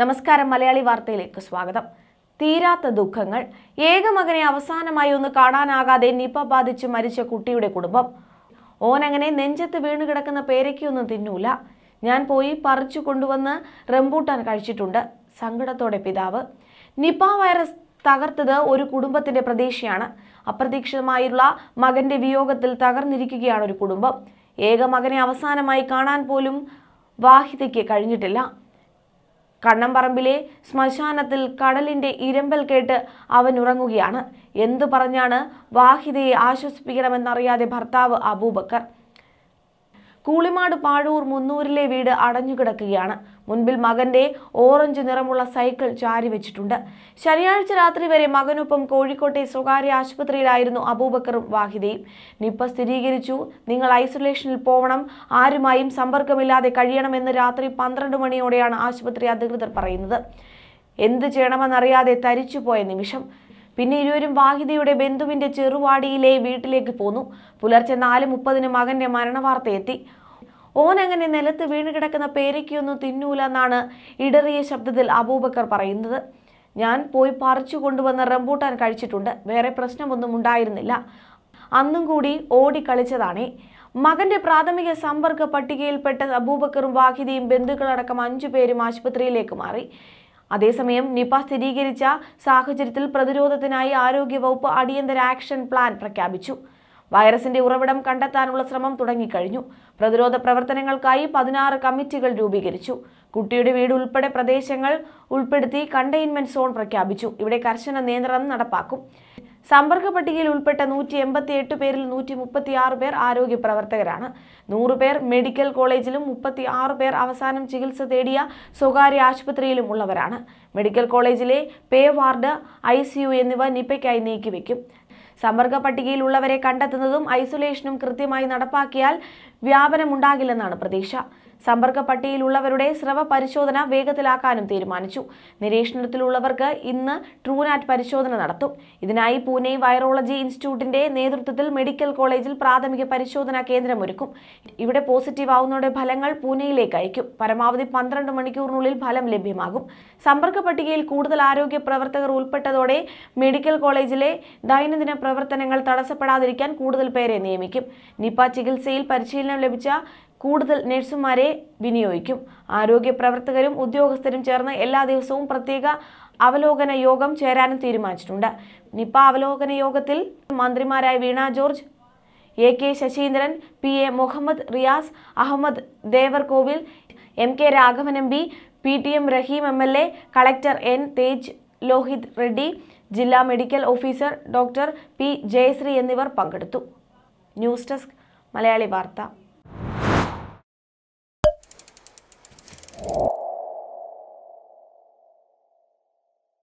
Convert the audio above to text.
നമസ്കാരം മലയാളി വാർത്തയിലേക്ക് സ്വാഗതം തീരാത്ത ദുഃഖങ്ങൾ ഏകമകനെ അവസാനമായി ഒന്ന് കാണാനാകാതെ നിപ ബാധിച്ച് മരിച്ച കുട്ടിയുടെ കുടുംബം ഓനങ്ങനെ നെഞ്ചത്ത് വീണു കിടക്കുന്ന പേരയ്ക്കൊന്നും തിന്നൂല ഞാൻ പോയി പറിച്ചു കൊണ്ടുവന്ന് റംബൂട്ടാൻ കഴിച്ചിട്ടുണ്ട് സങ്കടത്തോടെ പിതാവ് നിപ വൈറസ് തകർത്തത് ഒരു കുടുംബത്തിന്റെ പ്രതീക്ഷയാണ് അപ്രതീക്ഷിതമായുള്ള മകന്റെ വിയോഗത്തിൽ തകർന്നിരിക്കുകയാണ് ഒരു കുടുംബം ഏക മകനെ അവസാനമായി കാണാൻ പോലും വാഹിതയ്ക്ക് കഴിഞ്ഞിട്ടില്ല കണ്ണംപറമ്പിലെ ശ്മശാനത്തിൽ കടലിന്റെ ഇരമ്പൽ കേട്ട് അവൻ ഉറങ്ങുകയാണ് എന്തു പറഞ്ഞാണ് വാഹിദയെ ആശ്വസിപ്പിക്കണമെന്നറിയാതെ ഭർത്താവ് അബൂബക്കർ കൂളിമാട് പാഴൂർ മുന്നൂരിലെ വീട് അടഞ്ഞുകിടക്കുകയാണ് മുൻപിൽ മകന്റെ ഓറഞ്ച് നിറമുള്ള സൈക്കിൾ ചാരി വെച്ചിട്ടുണ്ട് ശനിയാഴ്ച രാത്രി വരെ മകനൊപ്പം കോഴിക്കോട്ടെ സ്വകാര്യ ആശുപത്രിയിലായിരുന്നു അബൂബക്കറും വാഹിദയും നിപ്പ സ്ഥിരീകരിച്ചു നിങ്ങൾ ഐസൊലേഷനിൽ പോകണം ആരുമായും സമ്പർക്കമില്ലാതെ കഴിയണമെന്ന് രാത്രി പന്ത്രണ്ട് മണിയോടെയാണ് ആശുപത്രി അധികൃതർ പറയുന്നത് എന്ത് ചെയ്യണമെന്നറിയാതെ തരിച്ചുപോയ നിമിഷം പിന്നെ ഇരുവരും വാഹിദയുടെ ബന്ധുവിന്റെ ചെറുവാടിയിലെ വീട്ടിലേക്ക് പോന്നു പുലർച്ചെ നാല് മുപ്പതിന് മകന്റെ മരണവാർത്തയെത്തി ഓൻ അങ്ങനെ നിലത്ത് വീണ് കിടക്കുന്ന പേരയ്ക്കൊന്നും തിന്നൂല എന്നാണ് ഇടറിയ ശബ്ദത്തിൽ അബൂബക്കർ പറയുന്നത് ഞാൻ പോയി പറിച്ചു കൊണ്ടുവന്ന റംബൂട്ടാൻ കഴിച്ചിട്ടുണ്ട് വേറെ പ്രശ്നമൊന്നും ഉണ്ടായിരുന്നില്ല അന്നും കൂടി ഓടിക്കളിച്ചതാണേ മകന്റെ പ്രാഥമിക സമ്പർക്ക പട്ടികയിൽപ്പെട്ട അബൂബക്കറും വാഹിദിയും ബന്ധുക്കളടക്കം അഞ്ചു പേരും ആശുപത്രിയിലേക്ക് മാറി അതേസമയം നിപ സ്ഥിരീകരിച്ച സാഹചര്യത്തിൽ പ്രതിരോധത്തിനായി ആരോഗ്യവകുപ്പ് അടിയന്തര ആക്ഷൻ പ്ലാൻ പ്രഖ്യാപിച്ചു വൈറസിന്റെ ഉറവിടം കണ്ടെത്താനുള്ള ശ്രമം തുടങ്ങിക്കഴിഞ്ഞു പ്രതിരോധ പ്രവർത്തനങ്ങൾക്കായി പതിനാറ് കമ്മിറ്റികൾ രൂപീകരിച്ചു കുട്ടിയുടെ വീട് ഉൾപ്പെടെ പ്രദേശങ്ങൾ ഉൾപ്പെടുത്തി കണ്ടെയ്ൻമെന്റ് സോൺ പ്രഖ്യാപിച്ചു ഇവിടെ കർശന നിയന്ത്രണം നടപ്പാക്കും സമ്പർക്ക പട്ടികയിൽ ഉൾപ്പെട്ട നൂറ്റി എൺപത്തി എട്ട് പേരിൽ നൂറ്റി മുപ്പത്തി ആറ് പേർ ആരോഗ്യ പ്രവർത്തകരാണ് നൂറുപേർ പേർ മെഡിക്കൽ കോളേജിലും മുപ്പത്തി ആറ് പേർ അവസാനം ചികിത്സ തേടിയ സ്വകാര്യ ആശുപത്രിയിലും ഉള്ളവരാണ് മെഡിക്കൽ കോളേജിലെ പേ വാർഡ് ഐ എന്നിവ നിപ്പയ്ക്കായി നീക്കിവെക്കും സമ്പർക്ക ഉള്ളവരെ കണ്ടെത്തുന്നതും ഐസൊലേഷനും കൃത്യമായി നടപ്പാക്കിയാൽ വ്യാപനമുണ്ടാകില്ലെന്നാണ് പ്രതീക്ഷ സമ്പർക്ക പട്ടികയിലുള്ളവരുടെ സ്രവ പരിശോധന വേഗത്തിലാക്കാനും തീരുമാനിച്ചു നിരീക്ഷണത്തിലുള്ളവർക്ക് ഇന്ന് ട്രൂനാറ്റ് പരിശോധന നടത്തും ഇതിനായി പൂനെ വൈറോളജി ഇൻസ്റ്റിറ്റ്യൂട്ടിന്റെ നേതൃത്വത്തിൽ മെഡിക്കൽ കോളേജിൽ പ്രാഥമിക പരിശോധനാ കേന്ദ്രമൊരുക്കും ഇവിടെ പോസിറ്റീവ് ആവുന്നവരുടെ ഫലങ്ങൾ പൂനെയിലേക്ക് അയക്കും പരമാവധി പന്ത്രണ്ട് മണിക്കൂറിനുള്ളിൽ ഫലം ലഭ്യമാകും സമ്പർക്ക പട്ടികയിൽ കൂടുതൽ ആരോഗ്യ പ്രവർത്തകർ ഉൾപ്പെട്ടതോടെ മെഡിക്കൽ കോളേജിലെ ദൈനംദിന പ്രവർത്തനങ്ങൾ തടസ്സപ്പെടാതിരിക്കാൻ കൂടുതൽ പേരെ നിയമിക്കും നിപ ചികിത്സയിൽ പരിശീലനം ലഭിച്ച കൂടുതൽ നഴ്സുമാരെ വിനിയോഗിക്കും ആരോഗ്യ പ്രവർത്തകരും ഉദ്യോഗസ്ഥരും ചേർന്ന് എല്ലാ ദിവസവും പ്രത്യേക അവലോകന യോഗം ചേരാനും തീരുമാനിച്ചിട്ടുണ്ട് നിപ അവലോകന യോഗത്തിൽ മന്ത്രിമാരായ Veena George A K Saseendran P A Muhammad Riyas Ahammed Devarkovil M K Raghavan M P P T M Rahim M L A collector N Tej Lohith Reddy ജില്ലാ medical officer doctor P Jayasree എന്നിവർ പങ്കെടുത്തു ന്യൂസ് ഡെസ്ക് മലയാളി വാർത്ത